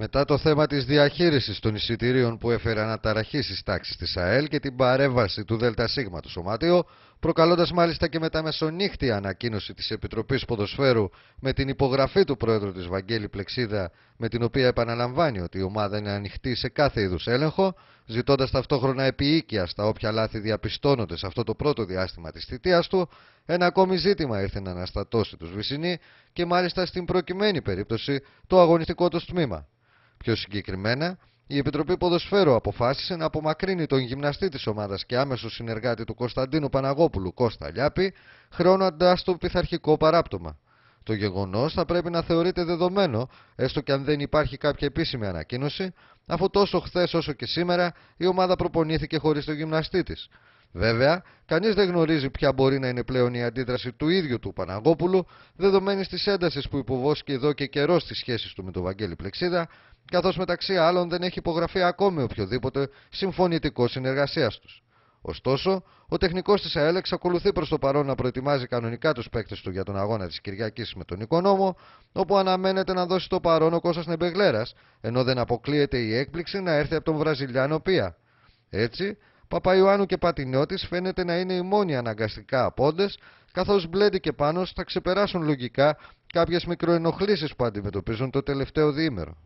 Μετά το θέμα της διαχείρισης των εισιτηρίων που έφερε αναταραχή στις τάξεις της ΑΕΛ και την παρέμβαση του ΔΣ του Σωματείου, προκαλώντας μάλιστα και μετά μεσονύχτια ανακοίνωση της Επιτροπής Ποδοσφαίρου με την υπογραφή του Πρόεδρου της Βαγγέλη Πλεξίδα, με την οποία επαναλαμβάνει ότι η ομάδα είναι ανοιχτή σε κάθε είδους έλεγχο, ζητώντας ταυτόχρονα επιοίκεια στα όποια λάθη διαπιστώνονται σε αυτό το πρώτο διάστημα της θητείας του, ένα ακόμη ζήτημα ήρθε να αναστατώσει τους Βυσσινοί και μάλιστα στην προκειμένη περίπτωση το αγωνιστικό τους τμήμα. Πιο συγκεκριμένα, η Επιτροπή Ποδοσφαίρου αποφάσισε να απομακρύνει τον γυμναστή της ομάδας και άμεσο συνεργάτη του Κωνσταντίνου Παναγόπουλου, Κώστα Λιάπη, χρώνοντά το πειθαρχικό παράπτωμα. Το γεγονός θα πρέπει να θεωρείται δεδομένο, έστω και αν δεν υπάρχει κάποια επίσημη ανακοίνωση, αφού τόσο χθες όσο και σήμερα η ομάδα προπονήθηκε χωρίς τον γυμναστή της. Βέβαια, κανείς δεν γνωρίζει ποια μπορεί να είναι πλέον η αντίδραση του ίδιου του Παναγόπουλου, δεδομένη της έντασης που υποβόσκει εδώ και καιρό στις σχέσεις του με τον Βαγγέλη Πλεξίδα καθώς μεταξύ άλλων δεν έχει υπογραφεί ακόμη οποιοδήποτε συμφωνητικό συνεργασίας τους. Ωστόσο, ο τεχνικός της ΑΕΛ εξακολουθεί προς το παρόν να προετοιμάζει κανονικά τους παίκτες του για τον αγώνα της Κυριακής με τον Οικονόμο, όπου αναμένεται να δώσει το παρόν ο Κώστας Νεμπεγλέρας, ενώ δεν αποκλείεται η έκπληξη να έρθει από τον Βραζιλιάνο Πία. Έτσι, Παπαϊωάννου και Πατινιώτης φαίνεται να είναι οι μόνοι αναγκαστικά απόντες, καθώς Μπλέντι και Πάνος θα ξεπεράσουν λογικά κάποιες μικροενοχλήσεις που αντιμετωπίζουν το τελευταίο διήμερο.